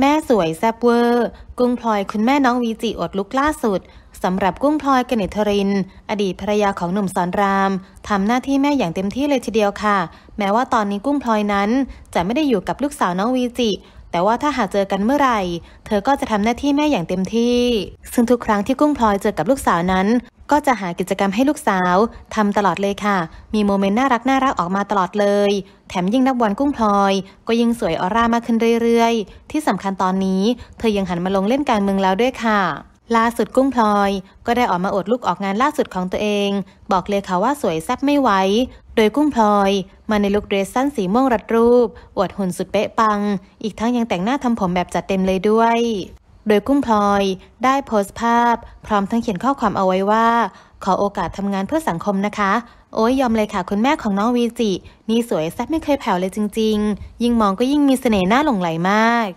แม่สวยแซบเวอร์ กุ้งพลอยคุณแม่น้องวีจิอดลุกล่าสุดสำหรับกุ้งพลอยกนิธรินอดีตภรรยาของหนุ่มสอนรามทำหน้าที่แม่อย่างเต็มที่เลยทีเดียวค่ะ แม้ว่าตอนนี้กุ้งพลอยนั้น จะไม่ได้อยู่กับลูกสาวน้องวีจิแต่ว่าถ้าหากเจอกันเมื่อไหร่เธอก็จะทำหน้าที่แม่อย่างเต็มที่ ซึ่งทุกครั้งที่กุ้งพลอยเจอกับลูกสาวนั้น ก็จะหากิจกรรมให้ลูกสาว ทำตลอดเลยค่ะ มีโมเมนต์น่ารักน่ารักออกมาตลอดเลย แถมยิ่งนับวันกุ้งพลอย ก็ยิ่งสวยออร่ามากขึ้นเรื่อยๆ ที่สำคัญตอนนี้ เธอยังหันมาลงเล่นการเมืองแล้วด้วยค่ะล่าสุดกุ้งพลอยก็ได้ออกมาอดลูกออกงานล่าสุดของตัวเอง บอกเลยค่ะว่าสวยแซ่บไม่ไหวโดยกุ้งพลอยมาในลุคเดรสสั้นสีม่วงรัดรูป อวดหุ่นสุดเป๊ะปัง อีกทั้งยังแต่งหน้าทำผมแบบจัดเต็มเลยด้วย โดยกุ้งพลอยได้โพสต์ภาพพร้อมทั้งเขียนข้อความเอาไว้ว่า ขอโอกาสทำงานเพื่อสังคมนะคะ โอ้ยยอมเลยค่ะคุณแม่ของน้องวีจินี่สวยแซ่บไม่เคยแผ่วเลยจริง ๆ ยิ่งมองก็ยิ่งมีเสน่ห์น่าหลงไหลมาก